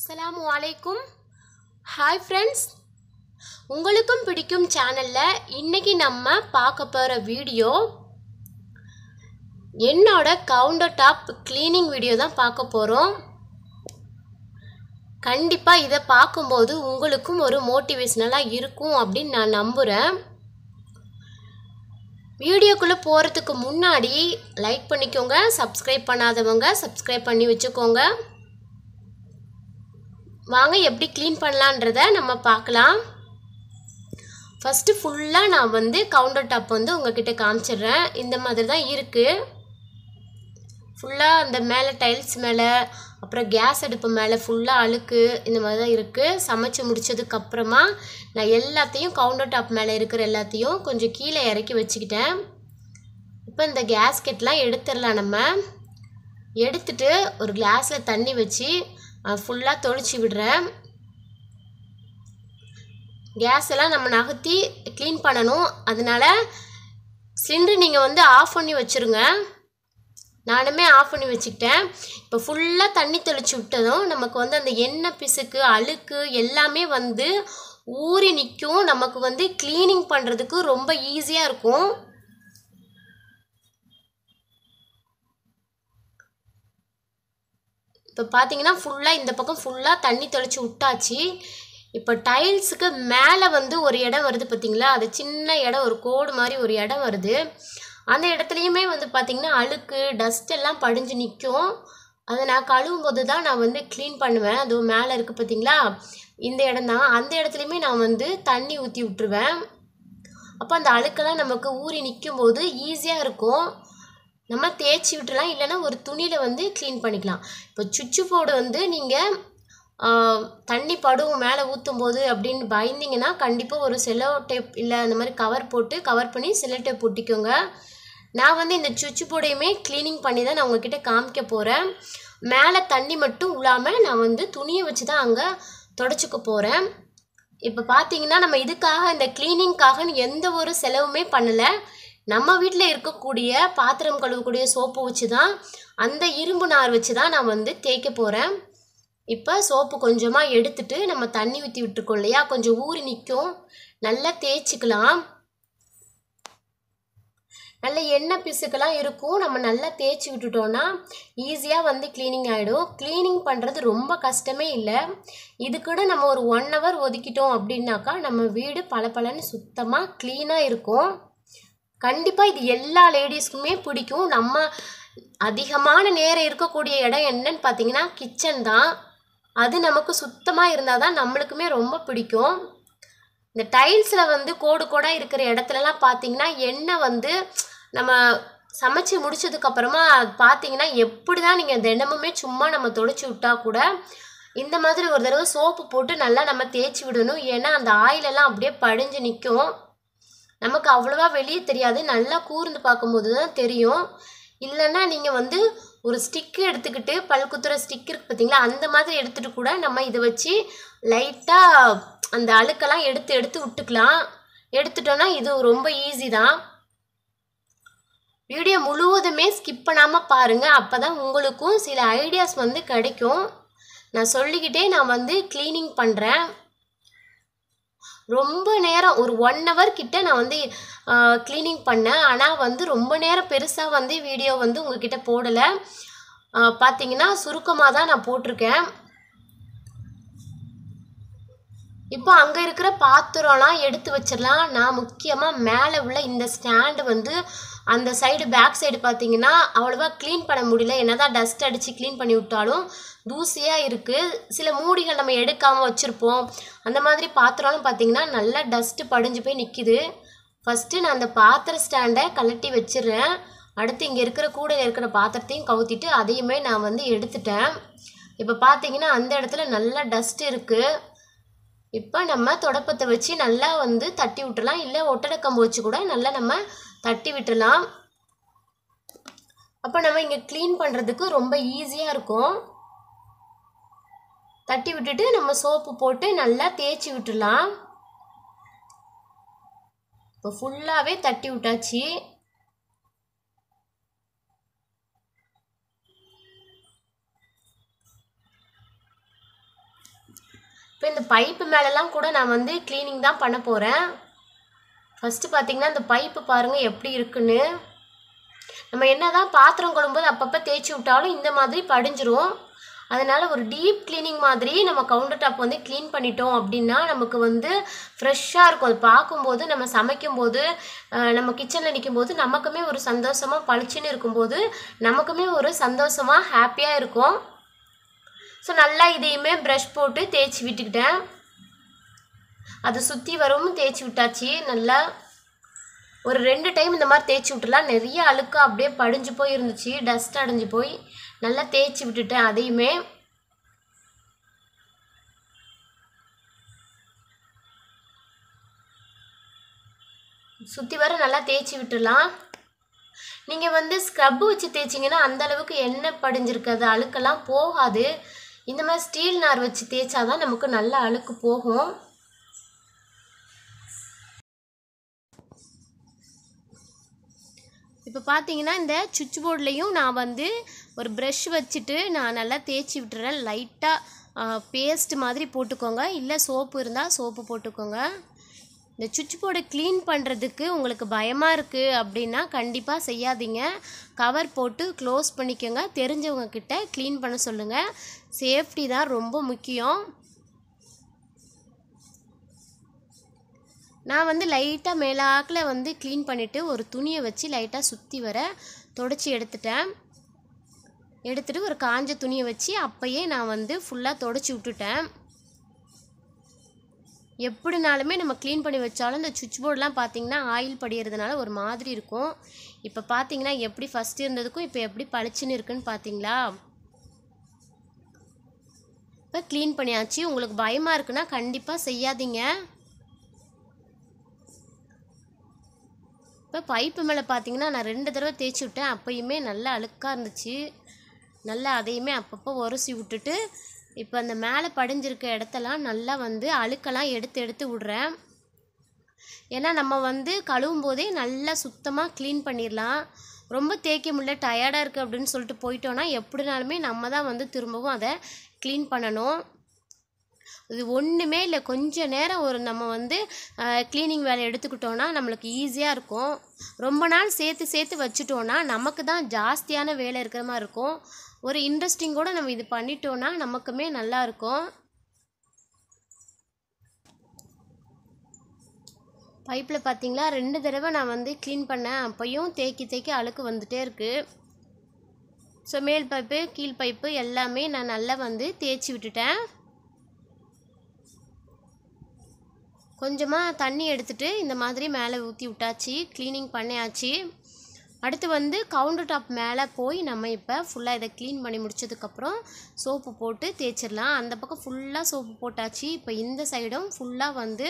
அஸ்லாம் வலைக்கும் hi friends உங்களுக்கும் பிடிக்கும் சேனலில் இன்றைக்கி நம்ம பார்க்க போகிற வீடியோ என்னோட கவுண்டர் டாப் க்ளீனிங் வீடியோ தான் பார்க்க போகிறோம் கண்டிப்பாக இதை பார்க்கும்போது உங்களுக்கும் ஒரு மோட்டிவேஷ்னலாக இருக்கும் அப்படின்னு நான் நம்புகிறேன் வீடியோக்குள்ளே போகிறதுக்கு முன்னாடி லைக் பண்ணிக்கோங்க சப்ஸ்கிரைப் பண்ணாதவங்க சப்ஸ்கிரைப் பண்ணி வச்சுக்கோங்க வாங்க எப்படி க்ளீன் பண்ணலான்றத நம்ம பார்க்கலாம் ஃபஸ்ட்டு ஃபுல்லாக நான் வந்து கவுண்டர் டாப் வந்து உங்ககிட்ட காமிச்சிடுறேன் இந்த மாதிரி தான் இருக்குது ஃபுல்லாக அந்த மேலே டைல்ஸ் மேலே அப்புறம் கேஸ் அடுப்பு மேலே ஃபுல்லாக அழுக்கு இந்த மாதிரி தான் இருக்குது சமைச்சு முடித்ததுக்கப்புறமா நான் எல்லாத்தையும் கவுண்டர் டாப் மேலே இருக்கிற எல்லாத்தையும் கொஞ்சம் கீழே இறக்கி வச்சுக்கிட்டேன் இப்போ இந்த கேஸ்கெட்லாம் எடுத்துடலாம் நம்ம எடுத்துட்டு ஒரு கிளாஸில் தண்ணி வச்சு ஃபுல்லாக தொழிச்சு விடுறேன் கேஸ் எல்லாம் நம்ம நகர்த்தி க்ளீன் பண்ணணும் அதனால் சிலிண்டர் நீங்கள் வந்து ஆஃப் பண்ணி வச்சுருங்க நானுமே ஆஃப் பண்ணி வச்சுக்கிட்டேன் இப்போ ஃபுல்லாக தண்ணி தெளிச்சு விட்டதும் நமக்கு வந்து அந்த எண்ணெய் பிசுக்கு அழுக்கு எல்லாமே வந்து ஊறி நிற்கும் நமக்கு வந்து க்ளீனிங் பண்ணுறதுக்கு ரொம்ப ஈஸியாக இருக்கும் இப்போ பார்த்தீங்கன்னா ஃபுல்லாக இந்த பக்கம் ஃபுல்லாக தண்ணி தொலைச்சி விட்டாச்சு இப்போ டைல்ஸுக்கு மேலே வந்து ஒரு இடம் வருது பார்த்தீங்களா அது சின்ன இடம் ஒரு கோடு மாதிரி ஒரு இடம் வருது அந்த இடத்துலையுமே வந்து பார்த்திங்கன்னா அழுக்கு டஸ்ட் எல்லாம் படிஞ்சு நிற்கும் அதை நான் கழுவும் போது தான் நான் வந்து க்ளீன் பண்ணுவேன் அதுவும் மேலே இருக்குது பார்த்திங்களா இந்த இடம் தான் அந்த இடத்துலையுமே நான் வந்து தண்ணி ஊற்றி விட்டுருவேன் அப்போ அந்த அழுக்கெல்லாம் நமக்கு ஊறி நிற்கும் போது ஈஸியாக இருக்கும் நம்ம தேய்ச்சி விட்டுடலாம் இல்லைன்னா ஒரு துணியில் வந்து க்ளீன் பண்ணிக்கலாம் இப்போ சுவிட்சு போர்டு வந்து நீங்கள் தண்ணி படுவும் மேலே ஊற்றும் போது அப்படின்னு பயந்தீங்கன்னா கண்டிப்பாக ஒரு செலோ டேப் இல்லை அந்த மாதிரி கவர் போட்டு கவர் பண்ணி செலோ டேப் ஒட்டிக்கோங்க நான் வந்து இந்த சுவிட்ச் போர்டையுமே க்ளீனிங் பண்ணி தான் நான் உங்ககிட்ட காமிக்க போகிறேன் மேலே தண்ணி மட்டும் உள்ளாமல் நான் வந்து துணியை வச்சு தான் அங்கே தொடச்சிக்க போகிறேன் இப்போ பார்த்தீங்கன்னா நம்ம இதுக்காக இந்த க்ளீனிங்காக எந்த ஒரு செலவுமே பண்ணலை நம்ம வீட்டில் இருக்கக்கூடிய பாத்திரம் கழுவக்கூடிய சோப்பு வச்சு தான் அந்த இரும்பு நார் வச்சு தான் நான் வந்து தேய்க்க போகிறேன் இப்போ சோப்பு கொஞ்சமாக எடுத்துட்டு நம்ம தண்ணி ஊற்றி விட்டுருக்கோம் இல்லையா கொஞ்சம் ஊறி நிற்கும் நல்லா தேய்ச்சிக்கலாம் நல்ல எண்ணெய் பிசுக்கெல்லாம் இருக்கும் நம்ம நல்லா தேய்ச்சி விட்டுட்டோன்னா ஈஸியாக வந்து க்ளீனிங் ஆகிடும் க்ளீனிங் பண்ணுறது ரொம்ப கஷ்டமே இல்லை இது கூட நம்ம ஒரு ஒன் ஹவர் ஒதுக்கிட்டோம் அப்படின்னாக்கா நம்ம வீடு பல பலன்னு சுத்தமாக க்ளீனாக இருக்கும் கண்டிப்பாக இது எல்லா லேடிஸ்க்குமே பிடிக்கும் நம்ம அதிகமான நேரம் இருக்கக்கூடிய இடம் என்னன்னு பார்த்தீங்கன்னா கிச்சன் தான் அது நமக்கு சுத்தமாக இருந்தால் தான் நம்மளுக்குமே ரொம்ப பிடிக்கும் இந்த டைல்ஸில் வந்து கோடு கோடாக இருக்கிற இடத்துலலாம் பார்த்தீங்கன்னா எண்ணெய் வந்து நம்ம சமைச்சு முடிச்சதுக்கப்புறமா அது பார்த்தீங்கன்னா எப்படி தான் நீங்கள் தினமுமே சும்மா நம்ம தொடச்சி விட்டா கூட இந்த மாதிரி ஒரு தடவை சோப்பு போட்டு நல்லா நம்ம தேய்ச்சி விடணும் ஏன்னா அந்த ஆயிலெல்லாம் அப்படியே படிஞ்சு நிற்கும் நமக்கு அவ்வளோவா வெளியே தெரியாது நல்லா கூர்ந்து பார்க்கும்போது தான் தெரியும் இல்லைன்னா நீங்கள் வந்து ஒரு ஸ்டிக்கு எடுத்துக்கிட்டு பல் குத்துற ஸ்டிக் இருக்குது பார்த்தீங்களா அந்த மாதிரி எடுத்துகிட்டு கூட நம்ம இதை வச்சு லைட்டாக அந்த அழுக்கெல்லாம் எடுத்து எடுத்து விட்டுக்கலாம் எடுத்துட்டோன்னா இது ரொம்ப ஈஸி தான் வீடியோ முழுவதுமே ஸ்கிப் பண்ணாமல் பாருங்கள் அப்போ தான் உங்களுக்கும் சில ஐடியாஸ் வந்து கிடைக்கும் நான் சொல்லிக்கிட்டே நான் வந்து க்ளீனிங் பண்ணுறேன் ரொம்ப நேரம் ஒரு ஒன் ஹவர் கிட்ட நான் வந்து க்ளீனிங் பண்ணேன் ஆனால் வந்து ரொம்ப நேரம் பெருசாக வந்து வீடியோ வந்து உங்ககிட்ட போடலை பார்த்தீங்கன்னா சுருக்கமாக தான் நான் போட்டிருக்கேன் இப்போ அங்கே இருக்கிற பாத்திரம்லாம் எடுத்து வச்சிடலாம் நான் முக்கியமாக மேலே உள்ள இந்த ஸ்டாண்டு வந்து அந்த சைடு பேக் சைடு பார்த்தீங்கன்னா அவ்வளோவா க்ளீன் பண்ண முடியல என்னதான் டஸ்ட் அடித்து க்ளீன் பண்ணி விட்டாலும் தூசியாக இருக்குது சில மூடிகள் நம்ம எடுக்காமல் வச்சுருப்போம் அந்த மாதிரி பாத்திரம்லாம் பார்த்தீங்கன்னா நல்லா டஸ்ட்டு படிஞ்சு போய் நிற்கிது ஃபஸ்ட்டு நான் அந்த பாத்திர ஸ்டாண்டை கலட்டி வச்சிடுறேன் அடுத்து இங்கே இருக்கிற கூட இருக்கிற பாத்திரத்தையும் கவுத்திட்டு அதையுமே நான் வந்து எடுத்துட்டேன் இப்போ பார்த்தீங்கன்னா அந்த இடத்துல நல்லா டஸ்ட் இருக்குது இப்போ நம்ம தொடப்பத்தை வச்சு நல்லா வந்து தட்டி விட்டுலாம் இல்லை ஒட்டடக்கம்பு வச்சு கூட நல்லா நம்ம தட்டி விட்டுலாம் அப்போ நம்ம இங்கே க்ளீன் பண்ணுறதுக்கு ரொம்ப ஈஸியாக இருக்கும் தட்டி விட்டுட்டு நம்ம சோப்பு போட்டு நல்லா தேய்ச்சி விட்டுலாம் இப்போ ஃபுல்லாகவே தட்டி விட்டாச்சு இப்போ இந்த பைப்பு மேலெலாம் கூட நான் வந்து க்ளீனிங் தான் பண்ண போகிறேன் ஃபஸ்ட்டு பார்த்தீங்கன்னா இந்த பைப்பு பாருங்கள் எப்படி இருக்குன்னு நம்ம என்ன தான் பாத்திரம் கொள்ளும்போது அப்பப்போ தேய்ச்சி விட்டாலும் இந்த மாதிரி படிஞ்சிரும் அதனால் ஒரு டீப் க்ளீனிங் மாதிரி நம்ம கவுண்டர் டாப் வந்து க்ளீன் பண்ணிட்டோம் அப்படின்னா நமக்கு வந்து ஃப்ரெஷ்ஷாக இருக்கும் அது பார்க்கும்போது நம்ம சமைக்கும்போது நம்ம கிச்சனில் நிற்கும்போது நமக்குமே ஒரு சந்தோஷமாக பளிச்சுன்னு இருக்கும்போது நமக்குமே ஒரு சந்தோஷமாக ஹாப்பியாக இருக்கும் ஸோ நல்லா இதையுமே ப்ரஷ் போட்டு தேய்ச்சி விட்டுக்கிட்டேன் அதை சுற்றி வரவும் தேய்ச்சி விட்டாச்சு நல்லா ஒரு ரெண்டு டைம் இந்த மாதிரி தேய்ச்சி விட்டுலாம் நிறைய அழுக்கு அப்படியே படிஞ்சு போய் இருந்துச்சு டஸ்ட் அடைஞ்சு போய் நல்லா தேய்ச்சி விட்டுட்டேன் அதையுமே சுற்றி வர நல்லா தேய்ச்சி விட்டுடலாம் நீங்கள் வந்து ஸ்க்ரப்பு வச்சு தேய்ச்சிங்கன்னா அந்தளவுக்கு எண்ணெய் படிஞ்சிருக்காது அழுக்கெல்லாம் போகாது இந்த மாதிரி ஸ்டீல் நார் வச்சு தேய்ச்சா தான் நமக்கு நல்ல அழுக்கு போகும் இப்போ பார்த்தீங்கன்னா இந்த சுவிட்ச் போர்ட்லேயும் நான் வந்து ஒரு ப்ரெஷ் வச்சுட்டு நான் நல்லா தேய்ச்சி விட்டுறேன் லைட்டாக பேஸ்ட் மாதிரி போட்டுக்கோங்க இல்லை சோப்பு இருந்தால் சோப்பு போட்டுக்கோங்க இந்த சுவிட்ச் போர்டை க்ளீன் பண்ணுறதுக்கு உங்களுக்கு பயமாக இருக்குது அப்படின்னா கண்டிப்பாக செய்யாதீங்க கவர் போட்டு க்ளோஸ் பண்ணிக்கோங்க தெரிஞ்சவங்கக்கிட்ட க்ளீன் பண்ண சொல்லுங்கள் சேஃப்டி தான் ரொம்ப முக்கியம் நான் வந்து லைட்டாக மேலாக்கில் வந்து க்ளீன் பண்ணிவிட்டு ஒரு துணியை வச்சு லைட்டாக சுற்றி வர தொடச்சி எடுத்துட்டேன் எடுத்துகிட்டு ஒரு காஞ்ச துணியை வச்சு அப்போயே நான் வந்து ஃபுல்லாக தொடச்சி விட்டுட்டேன் எப்படினாலுமே நம்ம க்ளீன் பண்ணி வச்சாலும் இந்த சுவிட்ச் போர்டெலாம் பார்த்திங்கன்னா ஆயில் படிகிறதுனால ஒரு மாதிரி இருக்கும் இப்போ பார்த்திங்கன்னா எப்படி ஃபஸ்ட்டு இருந்ததுக்கும் இப்போ எப்படி பளிச்சுன்னு இருக்குன்னு பார்த்தீங்களா இப்போ க்ளீன் பண்ணியாச்சு உங்களுக்கு பயமாக இருக்குன்னா கண்டிப்பாக செய்யாதீங்க இப்போ பைப்பு மேலே பார்த்தீங்கன்னா நான் ரெண்டு தடவை தேய்ச்சி விட்டேன் அப்போயுமே நல்லா அழுக்காக இருந்துச்சு நல்லா அதையுமே அப்பப்போ உரசி விட்டுட்டு இப்போ அந்த மேலே படிஞ்சிருக்க இடத்தெல்லாம் நல்லா வந்து அழுக்கெல்லாம் எடுத்து எடுத்து விடுறேன் ஏன்னா நம்ம வந்து கழுவும் போதே நல்லா சுத்தமாக க்ளீன் பண்ணிடலாம் ரொம்ப தேய்க்க முடியல டயர்டாக இருக்குது அப்படின்னு சொல்லிட்டு போயிட்டோன்னா எப்படினாலுமே நம்ம தான் வந்து திரும்பவும் அதை க்ளீன் பண்ணணும் இது ஒன்றுமே இல்லை கொஞ்ச நேரம் ஒரு நம்ம வந்து க்ளீனிங் வேலை எடுத்துக்கிட்டோன்னா நம்மளுக்கு ஈஸியாக இருக்கும் ரொம்ப நாள் சேர்த்து சேர்த்து வச்சுட்டோன்னா நமக்கு தான் ஜாஸ்தியான வேலை இருக்கிற மாதிரி இருக்கும் ஒரு கூட நம்ம இது பண்ணிட்டோன்னா நமக்குமே நல்லாயிருக்கும் பைப்பில் பார்த்தீங்களா ரெண்டு தடவை நான் வந்து க்ளீன் பண்ணேன் அப்பையும் தேக்கி தேக்கி அழுக்கு வந்துகிட்டே இருக்குது ஸோ மேல் பைப்பு கீழ் பைப்பு எல்லாமே நான் நல்லா வந்து தேய்ச்சி விட்டுட்டேன் கொஞ்சமாக தண்ணி எடுத்துகிட்டு இந்த மாதிரி மேலே ஊற்றி விட்டாச்சு க்ளீனிங் பண்ணியாச்சு அடுத்து வந்து கவுண்டர் டாப் மேலே போய் நம்ம இப்போ ஃபுல்லாக இதை க்ளீன் பண்ணி முடிச்சதுக்கப்புறம் சோப்பு போட்டு தேய்ச்சிடலாம் அந்த பக்கம் ஃபுல்லாக சோப்பு போட்டாச்சு இப்போ இந்த சைடும் ஃபுல்லாக வந்து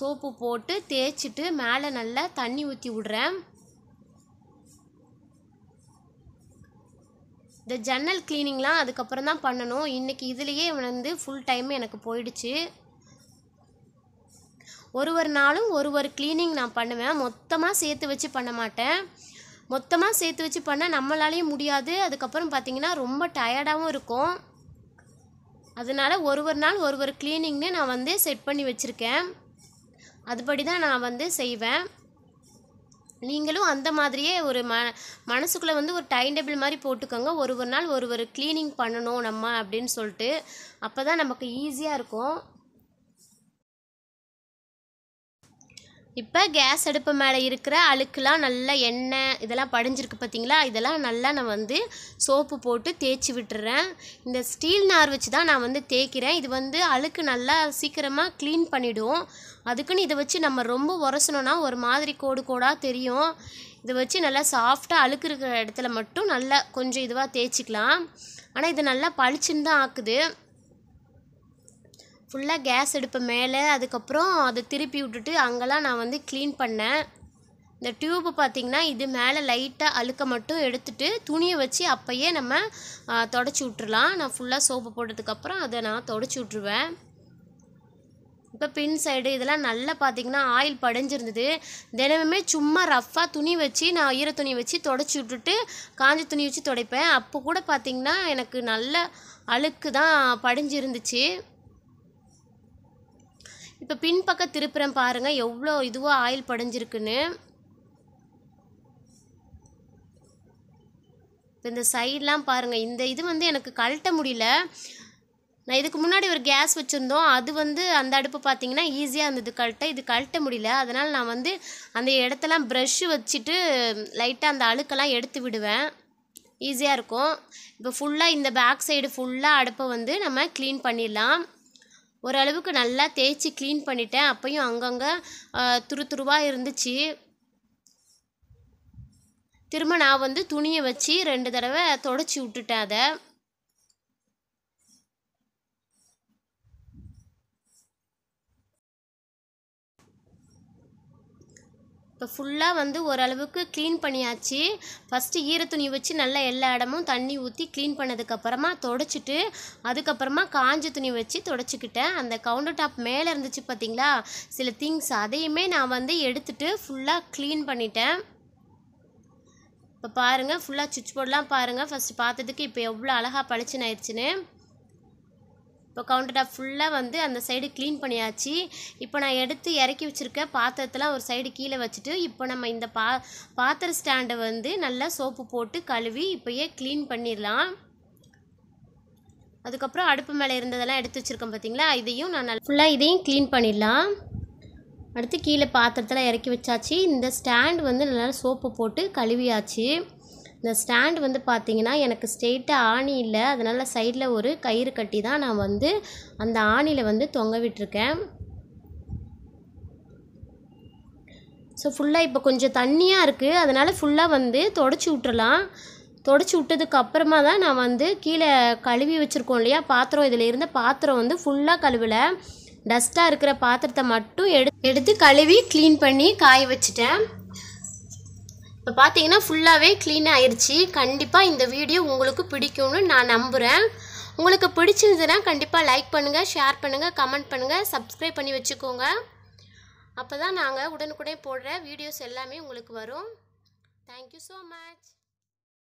சோப்பு போட்டு தேய்ச்சிட்டு மேலே நல்லா தண்ணி ஊற்றி விடுறேன் இந்த ஜன்னல் க்ளீனிங்லாம் அதுக்கப்புறம் தான் பண்ணணும் இன்றைக்கி இதுலேயே வந்து ஃபுல் டைம் எனக்கு போயிடுச்சு ஒரு ஒரு நாளும் ஒரு ஒரு க்ளீனிங் நான் பண்ணுவேன் மொத்தமாக சேர்த்து வச்சு பண்ண மாட்டேன் மொத்தமாக சேர்த்து வச்சு பண்ணால் நம்மளாலேயும் முடியாது அதுக்கப்புறம் பார்த்திங்கன்னா ரொம்ப டயர்டாகவும் இருக்கும் அதனால் ஒரு ஒரு நாள் ஒரு ஒரு க்ளீனிங்னு நான் வந்து செட் பண்ணி வச்சுருக்கேன் அதுபடி தான் நான் வந்து செய்வேன் நீங்களும் அந்த மாதிரியே ஒரு ம மனசுக்குள்ளே வந்து ஒரு டைம் டேபிள் மாதிரி போட்டுக்கோங்க ஒரு ஒரு நாள் ஒரு ஒரு க்ளீனிங் பண்ணணும் நம்ம அப்படின்னு சொல்லிட்டு அப்போ தான் நமக்கு ஈஸியாக இருக்கும் இப்போ கேஸ் அடுப்பு மேலே இருக்கிற அழுக்கெலாம் நல்லா எண்ணெய் இதெல்லாம் படிஞ்சிருக்கு பார்த்தீங்களா இதெல்லாம் நல்லா நான் வந்து சோப்பு போட்டு தேய்ச்சி விட்டுறேன் இந்த ஸ்டீல் நார் வச்சு தான் நான் வந்து தேய்க்கிறேன் இது வந்து அழுக்கு நல்லா சீக்கிரமாக க்ளீன் பண்ணிவிடும் அதுக்குன்னு இதை வச்சு நம்ம ரொம்ப உரசணும்னா ஒரு மாதிரி கோடு கோடாக தெரியும் இதை வச்சு நல்லா சாஃப்டாக அழுக்கு இருக்கிற இடத்துல மட்டும் நல்லா கொஞ்சம் இதுவாக தேய்ச்சிக்கலாம் ஆனால் இது நல்லா பளிச்சுன்னு தான் ஆக்குது ஃபுல்லாக கேஸ் அடுப்பு மேலே அதுக்கப்புறம் அதை திருப்பி விட்டுட்டு அங்கெல்லாம் நான் வந்து க்ளீன் பண்ணேன் இந்த டியூப்பு பார்த்திங்கன்னா இது மேலே லைட்டாக அழுக்க மட்டும் எடுத்துகிட்டு துணியை வச்சு அப்போயே நம்ம தொடச்சி விட்ருலாம் நான் ஃபுல்லாக சோப்பு போட்டதுக்கப்புறம் அதை நான் தொடச்சி விட்ருவேன் இப்போ பின் சைடு இதெல்லாம் நல்லா பார்த்திங்கன்னா ஆயில் படைஞ்சிருந்தது தினமுமே சும்மா ரஃப்பாக துணி வச்சு நான் ஈர துணி வச்சு தொடச்சி விட்டுட்டு காஞ்ச துணி வச்சு துடைப்பேன் அப்போ கூட பார்த்திங்கன்னா எனக்கு நல்ல அழுக்கு தான் படிஞ்சிருந்துச்சு இப்போ பின்பக்க திருப்புறம் பாருங்கள் எவ்வளோ இதுவாக ஆயில் படைஞ்சிருக்குன்னு இந்த சைட்லாம் பாருங்கள் இந்த இது வந்து எனக்கு கழட்ட முடியல நான் இதுக்கு முன்னாடி ஒரு கேஸ் வச்சுருந்தோம் அது வந்து அந்த அடுப்பு பார்த்திங்கன்னா ஈஸியாக இருந்தது கழட்ட இது கழட்ட முடியல அதனால் நான் வந்து அந்த இடத்தெல்லாம் ப்ரெஷ்ஷு வச்சுட்டு லைட்டாக அந்த அழுக்கெல்லாம் எடுத்து விடுவேன் ஈஸியாக இருக்கும் இப்போ ஃபுல்லாக இந்த பேக் சைடு ஃபுல்லாக அடுப்பை வந்து நம்ம க்ளீன் பண்ணிடலாம் ஓரளவுக்கு நல்லா தேய்ச்சி க்ளீன் பண்ணிட்டேன் அப்பையும் அங்கங்கே துரு துருவாக இருந்துச்சு திரும்ப நான் வந்து துணியை வச்சு ரெண்டு தடவை தொடச்சி விட்டுட்டேன் அதை இப்போ ஃபுல்லாக வந்து ஓரளவுக்கு க்ளீன் பண்ணியாச்சு ஃபஸ்ட்டு துணி வச்சு நல்லா எல்லா இடமும் தண்ணி ஊற்றி க்ளீன் பண்ணதுக்கப்புறமா தொடச்சிட்டு அதுக்கப்புறமா காஞ்ச துணி வச்சு தொடச்சிக்கிட்டேன் அந்த கவுண்டர் டாப் மேலே இருந்துச்சு பார்த்திங்களா சில திங்ஸ் அதையுமே நான் வந்து எடுத்துகிட்டு ஃபுல்லாக க்ளீன் பண்ணிட்டேன் இப்போ பாருங்கள் ஃபுல்லாக சுவிட்ச் போர்டெலாம் பாருங்கள் ஃபஸ்ட்டு பார்த்ததுக்கு இப்போ எவ்வளோ அழகாக பளிச்சுன்னு ஆயிடுச்சுன்னு இப்போ கவுண்டர் டாப் ஃபுல்லாக வந்து அந்த சைடு க்ளீன் பண்ணியாச்சு இப்போ நான் எடுத்து இறக்கி வச்சுருக்க பாத்திரத்தெலாம் ஒரு சைடு கீழே வச்சுட்டு இப்போ நம்ம இந்த பா பாத்திர ஸ்டாண்டை வந்து நல்லா சோப்பு போட்டு கழுவி இப்போயே க்ளீன் பண்ணிடலாம் அதுக்கப்புறம் அடுப்பு மேலே இருந்ததெல்லாம் எடுத்து வச்சுருக்கேன் பார்த்தீங்களா இதையும் நான் நல்லா ஃபுல்லாக இதையும் க்ளீன் பண்ணிடலாம் அடுத்து கீழே பாத்திரத்தெல்லாம் இறக்கி வச்சாச்சு இந்த ஸ்டாண்ட் வந்து நல்லா சோப்பு போட்டு கழுவியாச்சு இந்த ஸ்டாண்ட் வந்து பார்த்திங்கன்னா எனக்கு ஸ்ட்ரெயிட்டாக ஆணி இல்லை அதனால் சைடில் ஒரு கயிறு கட்டி தான் நான் வந்து அந்த ஆணியில் வந்து தொங்க விட்டுருக்கேன் ஸோ ஃபுல்லாக இப்போ கொஞ்சம் தண்ணியாக இருக்குது அதனால் ஃபுல்லாக வந்து தொடச்சி விட்டுறலாம் தொடச்சி விட்டதுக்கு அப்புறமா தான் நான் வந்து கீழே கழுவி வச்சுருக்கோம் இல்லையா பாத்திரம் இதில் இருந்த பாத்திரம் வந்து ஃபுல்லாக கழுவலை டஸ்ட்டாக இருக்கிற பாத்திரத்தை மட்டும் எடு எடுத்து கழுவி க்ளீன் பண்ணி காய வச்சுட்டேன் இப்போ பார்த்தீங்கன்னா ஃபுல்லாகவே க்ளீன் ஆயிடுச்சு கண்டிப்பாக இந்த வீடியோ உங்களுக்கு பிடிக்கும்னு நான் நம்புகிறேன் உங்களுக்கு பிடிச்சிருந்ததுன்னா கண்டிப்பாக லைக் பண்ணுங்கள் ஷேர் பண்ணுங்கள் கமெண்ட் பண்ணுங்கள் சப்ஸ்கிரைப் பண்ணி வச்சுக்கோங்க அப்போ தான் நாங்கள் உடனுக்குடனே போடுற வீடியோஸ் எல்லாமே உங்களுக்கு வரும் தேங்க்யூ ஸோ மச்